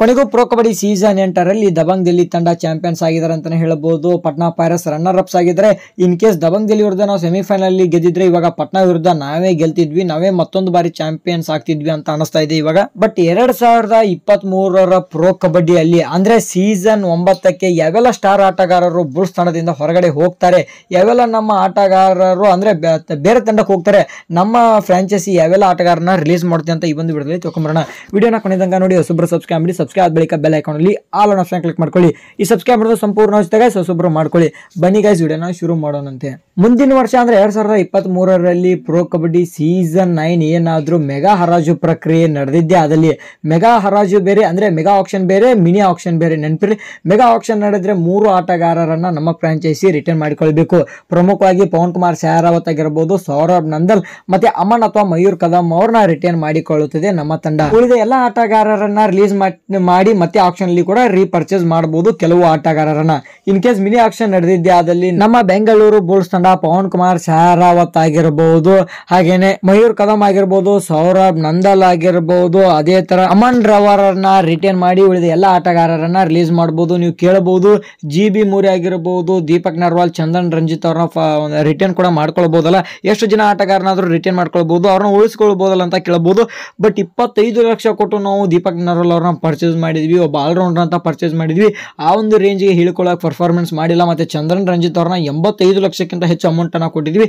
ಕೊನೆಗೂ pro kabaddi season ಎಂಟರಲ್ಲಿ ದಬಂಗ್ ದಿಲ್ಲಿ ತಂಡ ಚಾಂಪಿಯನ್ಸ್ ಆಗಿದ್ದಾರೆ ಅಂತಾನೆ ಹೇಳಬಹುದು ಪಟ್ನಾ ಪೈರಸ್ ರನ್ನರ್ ಅಪ್ಸ್ ಆಗಿದ್ರೆ ಇನ್ ಕೇಸ್ ದಬಂಗ್ ದಿಲ್ಲಿ ವಿರುದ್ಧ ನಾವು ಸೆಮಿಫೈನಲ್ ಗೆದ್ದಿದ್ರೆ ಇವಾಗ ಪಟ್ನಾ ವಿರುದ್ಧ ನಾವೇ ಗೆಲ್ತಿದ್ವಿ ನಾವೇ ಮತ್ತೊಂದು ಬಾರಿ ಚಾಂಪಿಯನ್ಸ್ ಆಗ್ತಿದ್ವಿ ಅಂತ ಅನಿಸ್ತಾ ಇದೆ ಇವಾಗ ಬಟ್ ಎರಡ್ ಸಾವಿರದ ಇಪ್ಪತ್ತ್ ಮೂರರ ಪ್ರೊ ಕಬಡ್ಡಿಯಲ್ಲಿ ಅಂದ್ರೆ ಸೀಸನ್ ಒಂಬತ್ತಕ್ಕೆ ಯಾವೆಲ್ಲ ಸ್ಟಾರ್ ಆಟಗಾರರು ಬುಲ್ ತಂಡದಿಂದ ಹೊರಗಡೆ ಹೋಗ್ತಾರೆ ಯಾವೆಲ್ಲ ನಮ್ಮ ಆಟಗಾರರು ಅಂದ್ರೆ ಬೇರೆ ತಂಡಕ್ಕೆ ಹೋಗ್ತಾರೆ ನಮ್ಮ ಫ್ರಾಂಚೈಸಿ ಯಾವೆಲ್ಲ ಆಟಗಾರನ ರಿಲೀಸ್ ಮಾಡ್ತೀವಿ ಅಂತ ಈ ಒಂದು ವಿಡಿಯೋದಲ್ಲಿ ತಿಳ್ಕೊಂಬರೋಣ ವಿಡಿಯೋನ ಕೊನೆದಂಗ ನೋಡಿ ಸಬ್ಸ್ಕ್ರೈಬ್ ಮಾಡಿ ಸಬ್ಸ್ಕ್ರೈಬ್ ಬಳಿಕ ಬೆಲ್ ಅಲ್ಲಿ ಆಲ್ ಆನ್ ಆಪ್ಷನ್ ಕ್ಲಿಕ್ ಮಾಡ್ಕೊಳ್ಳಿ ಈ ಸಬ್ಸ್ಕ್ರೈಬ್ ಮಾಡೋದು ಸಂಪೂರ್ಣ ಉಚಿತ ಮಾಡ್ಕೊಳ್ಳಿ ಬನ್ನಿ ಗೈಸ್ ವಿಡಿಯೋನ ಶುರು ಮಾಡೋಣಂತೆ ಮುಂದಿನ ವರ್ಷ ಅಂದ್ರೆ ಎರಡ್ ಸಾವಿರದ ಇಪ್ಪತ್ತ್ ಮೂರರಲ್ಲಿ ಪ್ರೋ ಕಬಡ್ಡಿ ಸೀಸನ್ ನೈನ್ ಏನಾದ್ರೂ ಮೆಗಾ ಹರಾಜು ಪ್ರಕ್ರಿಯೆ ನಡೆದಿದ್ದೆ ಅದರಲ್ಲಿ ಮೆಗಾ ಹರಾಜು ಬೇರೆ ಅಂದ್ರೆ ಮೆಗಾ ಆಕ್ಷನ್ ಬೇರೆ ಮಿನಿ ಆಕ್ಷನ್ ಬೇರೆ ನೆನಪಿರಿ ಮೆಗಾ ಆಕ್ಷನ್ ನಡೆದ್ರೆ ಮೂರು ಆಟಗಾರರನ್ನ ನಮ್ಮ ಫ್ರಾಂಚೈಸಿ ರಿಟರ್ನ್ ಮಾಡಿಕೊಳ್ಬೇಕು ಪ್ರಮುಖವಾಗಿ ಪವನ್ ಕುಮಾರ್ ಶಹರಾವತ್ ಆಗಿರಬಹುದು ಸೌರಭ್ ನಂದಲ್ ಮತ್ತೆ ಅಮನ್ ಅಥವಾ ಮಯೂರ್ ಕದಂ ಅವ್ರನ್ನ ರಿಟರ್ನ್ ಮಾಡಿಕೊಳ್ಳುತ್ತದೆ ನಮ್ಮ ತಂಡ ಉಳಿದ ಎಲ್ಲಾ ಆಟಗಾರರನ್ನ ರಿಲೀಸ್ ಮಾಡಿ ಮಾಡಿ ಮತ್ತೆ ಆಪ್ಷನ್ ಅಲ್ಲಿ ಕೂಡ ರೀಪರ್ಚೇಸ್ ಮಾಡಬಹುದು ಕೆಲವು ಆಟಗಾರರನ್ನ ಇನ್ ಕೇಸ್ ಮಿನಿ ಆಪ್ಷನ್ ನಡೆದಿದ್ದೆ ಆದಲ್ಲಿ ನಮ್ಮ ಬೆಂಗಳೂರು ಬುಲ್ಸ್ ತಂಡ ಪವನ್ ಕುಮಾರ್ ಶಹರಾವತ್ ಆಗಿರಬಹುದು ಹಾಗೇನೆ ಮಯೂರ್ ಕದಂ ಆಗಿರ್ಬಹುದು ಸೌರಭ್ ನಂದಲ್ ಆಗಿರಬಹುದು ಅದೇ ತರ ಅಮನ್ ರವರನ್ನ ರಿಟೇನ್ ಮಾಡಿ ಉಳಿದ ಎಲ್ಲಾ ಆಟಗಾರರನ್ನ ರಿಲೀಸ್ ಮಾಡಬಹುದು ನೀವು ಕೇಳಬಹುದು ಜಿ ಬಿ ಮೂರಿ ಆಗಿರಬಹುದು ದೀಪಕ್ ನರ್ವಾಲ್ ಚಂದನ್ ರಂಜಿತ್ ಅವ್ರನ್ನ ರಿಟರ್ನ್ ಕೂಡ ಮಾಡ್ಕೊಳ್ಬಹುದಲ್ಲ ಎಷ್ಟು ಜನ ಆಟಗಾರನಾದ್ರೂ ರಿಟರ್ನ್ ಮಾಡ್ಕೊಳ್ಬಹುದು ಅವ್ರನ್ನ ಉಳಿಸ್ಕೊಳ್ಬಹುದಲ್ಲ ಅಂತ ಕೇಳಬಹುದು ಬಟ್ ಇಪ್ಪತ್ತೈದು ಲಕ್ಷ ಕೊಟ್ಟು ನಾವು ದೀಪಕ್ ನರ್ವಾಲ್ ಅವ್ರನ್ನ ಪರ್ಚೇಸ್ ಪರ್ಚೇಸ್ ಮಾಡಿದ್ವಿ ಒಬ್ಬ ಆಲ್ರೌಂಡರ್ ಅಂತ ಪರ್ಚೇಸ್ ಮಾಡಿದ್ವಿ ಆ ಒಂದು ರೇಂಜ್ಗೆ ಹೇಳ್ಕೊಳ್ಳೋಕೆ ಪರ್ಫಾರ್ಮೆನ್ಸ್ ಮಾಡಿಲ್ಲ ಮತ್ತು ಚಂದ್ರನ್ ರಂಜಿತ್ ಅವ್ರನ್ನ ಎಂಬತ್ತೈದು ಲಕ್ಷಕ್ಕಿಂತ ಹೆಚ್ಚು ಅಮೌಂಟನ್ನು ಕೊಟ್ಟಿದ್ವಿ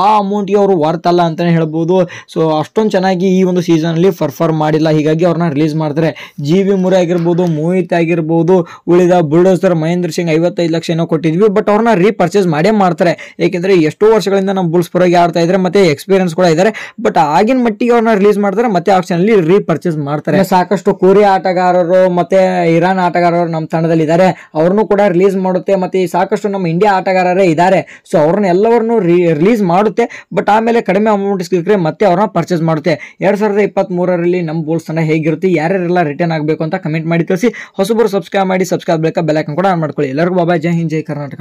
ಆ ಅಮೌಂಟ್ಗೆ ಅವರು ಅಲ್ಲ ಅಂತಲೇ ಹೇಳ್ಬೋದು ಸೊ ಅಷ್ಟೊಂದು ಚೆನ್ನಾಗಿ ಈ ಒಂದು ಸೀಸನಲ್ಲಿ ಪರ್ಫಾರ್ಮ್ ಮಾಡಿಲ್ಲ ಹೀಗಾಗಿ ಅವ್ರನ್ನ ರಿಲೀಸ್ ಮಾಡ್ತಾರೆ ಜಿ ವಿ ಮುರೆ ಆಗಿರ್ಬೋದು ಮೋಹಿತ್ ಆಗಿರ್ಬೋದು ಉಳಿದ ಬುಲ್ಡೋಸರ್ ಮಹೇಂದ್ರ ಸಿಂಗ್ ಐವತ್ತೈದು ಲಕ್ಷ ಏನೋ ಕೊಟ್ಟಿದ್ವಿ ಬಟ್ ಅವ್ರನ್ನ ರೀಪರ್ಚೇಸ್ ಮಾಡೇ ಮಾಡ್ತಾರೆ ಏಕೆಂದರೆ ಎಷ್ಟೋ ವರ್ಷಗಳಿಂದ ನಮ್ಮ ಬುಲ್ಸ್ ಪರವಾಗಿ ಆಡ್ತಾ ಇದ್ದಾರೆ ಮತ್ತೆ ಎಕ್ಸ್ಪೀರಿಯನ್ಸ್ ಕೂಡ ಇದ್ದಾರೆ ಬಟ್ ಆಗಿನ ಮಟ್ಟಿಗೆ ಅವ್ರನ್ನ ರಿಲೀಸ್ ಮಾಡ್ತಾರೆ ಮತ್ತೆ ಆಪ್ಷನಲ್ಲಿ ರೀಪರ್ಚೇಸ್ ಮಾಡ್ತಾರೆ ಸಾಕಷ್ಟು ಕೋರಿಯ ಆಟಗಾರ ಆಟಗಾರರು ಮತ್ತೆ ಇರಾನ್ ಆಟಗಾರರು ನಮ್ಮ ತಂಡದಲ್ಲಿ ಇದ್ದಾರೆ ಅವ್ರನ್ನೂ ಕೂಡ ರಿಲೀಸ್ ಮಾಡುತ್ತೆ ಮತ್ತೆ ಸಾಕಷ್ಟು ನಮ್ಮ ಇಂಡಿಯಾ ಆಟಗಾರರೇ ಇದ್ದಾರೆ ಸೊ ಅವ್ರನ್ನ ಎಲ್ಲವರನ್ನು ರಿಲೀಸ್ ಮಾಡುತ್ತೆ ಬಟ್ ಆಮೇಲೆ ಕಡಿಮೆ ಅಮೌಂಟ್ ಸಿಕ್ಕಿದ್ರೆ ಮತ್ತೆ ಅವ್ರನ್ನ ಪರ್ಚೇಸ್ ಮಾಡುತ್ತೆ ಎರಡ್ ಸಾವಿರದ ಮೂರರಲ್ಲಿ ನಮ್ಮ ಬೋಲ್ಸ್ ತಂಡ ಹೇಗಿರುತ್ತೆ ಯಾರ್ಯಾರೆಲ್ಲ ರಿಟರ್ನ್ ಆಗಬೇಕು ಅಂತ ಕಮೆಂಟ್ ಮಾಡಿ ತಿಳಿಸಿ ಹೊಸಬರು ಸಬ್ಸ್ಕ್ರೈಬ್ ಮಾಡಿ ಸಬ್ಸ್ಕ್ರೈಬ್ ಬೇಕಾ ಬೆಲೈಕನ್ ಕೂಡ ಆನ್ ಮಾಡ್ಕೊಳ್ಳಿ ಎಲ್ಲರಿಗೂ ಬಾಬಾ ಜೈ ಹಿಂದ್ ಜೈ ಕರ್ನಾಟಕ